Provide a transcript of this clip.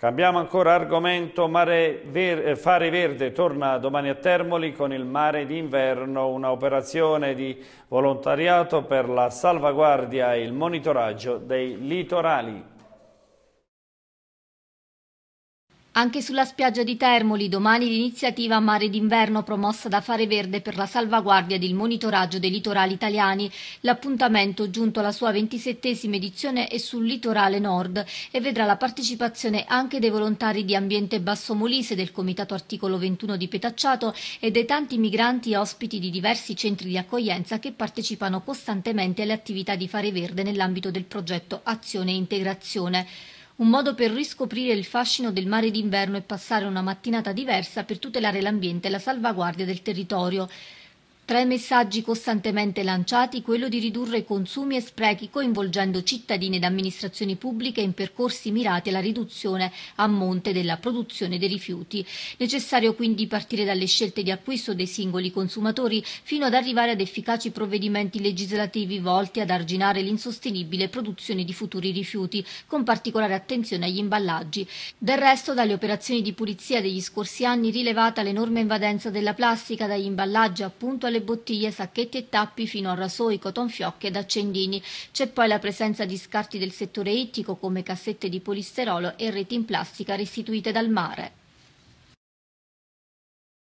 Cambiamo ancora argomento, ver eh, Fare Verde torna domani a Termoli con il mare d'inverno, un'operazione di volontariato per la salvaguardia e il monitoraggio dei litorali. Anche sulla spiaggia di Termoli domani l'iniziativa Mare d'inverno promossa da Fare Verde per la salvaguardia ed il monitoraggio dei litorali italiani. L'appuntamento giunto alla sua ventisettesima edizione è sul litorale nord e vedrà la partecipazione anche dei volontari di Ambiente Basso Molise, del Comitato Articolo 21 di Petacciato e dei tanti migranti ospiti di diversi centri di accoglienza che partecipano costantemente alle attività di Fare Verde nell'ambito del progetto Azione e Integrazione un modo per riscoprire il fascino del mare d'inverno e passare una mattinata diversa per tutelare l'ambiente e la salvaguardia del territorio. Tra i messaggi costantemente lanciati, quello di ridurre consumi e sprechi coinvolgendo cittadini ed amministrazioni pubbliche in percorsi mirati alla riduzione a monte della produzione dei rifiuti. Necessario quindi partire dalle scelte di acquisto dei singoli consumatori fino ad arrivare ad efficaci provvedimenti legislativi volti ad arginare l'insostenibile produzione di futuri rifiuti, con particolare attenzione agli imballaggi. Del resto, dalle operazioni di pulizia degli scorsi anni rilevata l'enorme invadenza della plastica dagli imballaggi appunto alle pentole, bottiglie, sacchetti e tappi fino a rasoi, cotonfiocchi ed accendini. C'è poi la presenza di scarti del settore ittico come cassette di polisterolo e reti in plastica restituite dal mare.